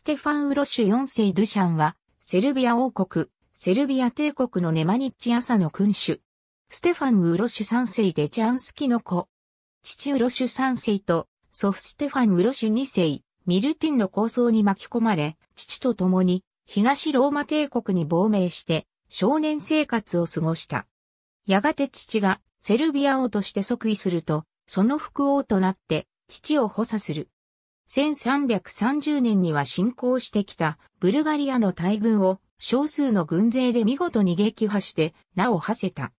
ステファン・ウロシュ4世ドゥシャンは、セルビア王国、セルビア帝国のネマニッチ朝の君主。ステファン・ウロシュ3世でチャンスキの子。父ウロシュ3世と、祖父ステファン・ウロシュ2世、ミルティンの抗争に巻き込まれ、父と共に、東ローマ帝国に亡命して、少年生活を過ごした。やがて父がセルビア王として即位すると、その副王となって、父を補佐する。1330年には侵攻してきたブルガリアの大軍を少数の軍勢で見事に撃破して名を馳せた。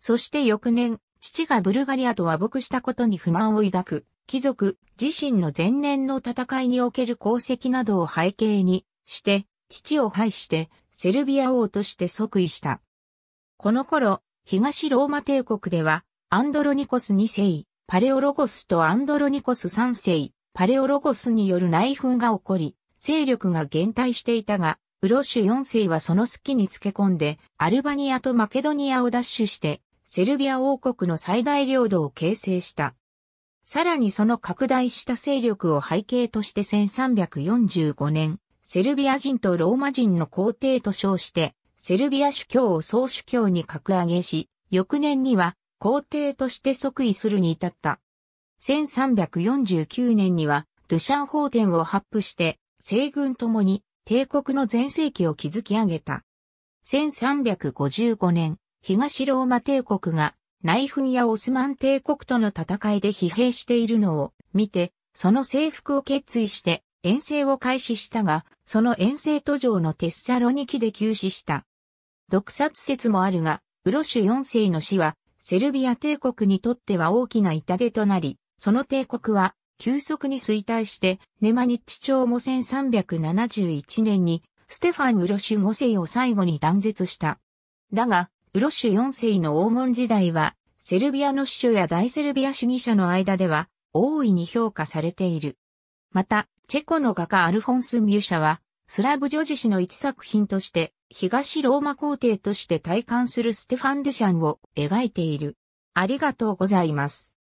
そして翌年、父がブルガリアと和睦したことに不満を抱く、貴族自身の前年の戦いにおける功績などを背景にして、父を廃してセルビア王として即位した。この頃、東ローマ帝国では、アンドロニコス2世、パレオロゴスとアンドロニコス3世、パレオロゴスによる内紛が起こり、勢力が減退していたが、ウロッシュ4世はその隙につけ込んで、アルバニアとマケドニアを奪取して、セルビア王国の最大領土を形成した。さらにその拡大した勢力を背景として1345年、セルビア人とローマ人の皇帝と称して、セルビア主教を総主教に格上げし、翌年には皇帝として即位するに至った。1349年には、ドゥシャン法典を発布して、西軍ともに帝国の全盛期を築き上げた。1355年、東ローマ帝国が内紛やオスマン帝国との戦いで疲弊しているのを見て、その征服を決意して遠征を開始したが、その遠征途上のテッサロニキで急死した。毒殺説もあるが、ウロシュ4世の死は、セルビア帝国にとっては大きな痛手となり、その帝国は急速に衰退して、ネマニッチ朝も1371年に、ステファン・ウロシュ5世を最後に断絶した。だが、ウロシュ4世の黄金時代は、セルビアの司書や大セルビア主義者の間では、大いに評価されている。また、チェコの画家アルフォンス・ミュシャは、スラブ女子史の一作品として、東ローマ皇帝として体感するステファン・デュシャンを描いている。ありがとうございます。